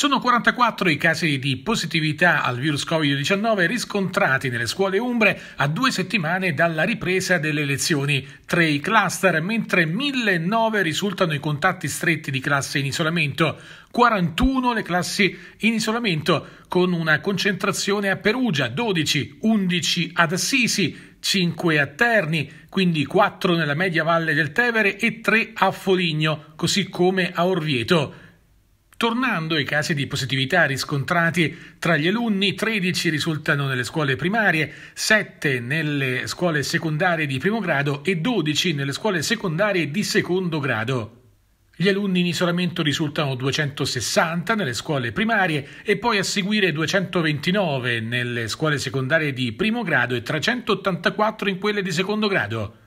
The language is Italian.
Sono 44 i casi di positività al virus Covid-19 riscontrati nelle scuole umbre a due settimane dalla ripresa delle lezioni, tre i cluster, mentre 1009 risultano i contatti stretti di classe in isolamento, 41 le classi in isolamento, con una concentrazione a Perugia, 12, 11 ad Assisi, 5 a Terni, quindi 4 nella media valle del Tevere e 3 a Foligno, così come a Orvieto. Tornando ai casi di positività riscontrati tra gli alunni, 13 risultano nelle scuole primarie, 7 nelle scuole secondarie di primo grado e 12 nelle scuole secondarie di secondo grado. Gli alunni in isolamento risultano 260 nelle scuole primarie e poi a seguire 229 nelle scuole secondarie di primo grado e 384 in quelle di secondo grado.